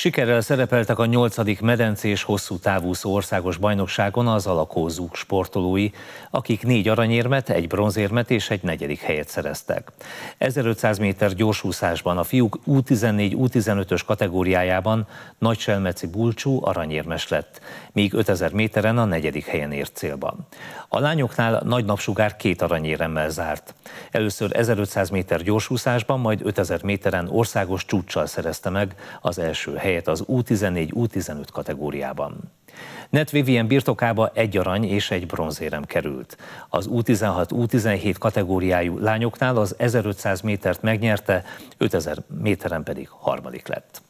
Sikerrel szerepeltek a 8. medencés hosszú távú országos bajnokságon az alakózók sportolói, akik négy aranyérmet, egy bronzérmet és egy negyedik helyet szereztek. 1500 méter gyorsúszásban a fiúk U14-U15-ös kategóriájában Selmeci Bulcsú aranyérmes lett, míg 5000 méteren a negyedik helyen ért célba. A lányoknál nagy napsugár két aranyéremmel zárt. Először 1500 méter gyorsúszásban, majd 5000 méteren országos csúccsal szerezte meg az első helyet helyet az U14-U15 kategóriában. Net Vivien birtokába egy arany és egy bronzérem került. Az U16-U17 kategóriájú lányoknál az 1500 métert megnyerte, 5000 méteren pedig harmadik lett.